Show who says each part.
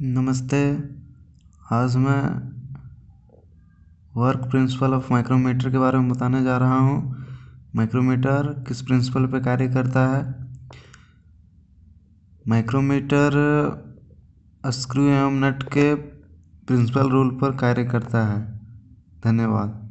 Speaker 1: नमस्ते आज मैं वर्क प्रिंसिपल ऑफ माइक्रोमीटर के बारे में बताने जा रहा हूँ माइक्रोमीटर किस प्रिंसिपल पर कार्य करता है माइक्रोमीटर स्क्रू एवं नट के प्रिंसिपल रूल पर कार्य करता है धन्यवाद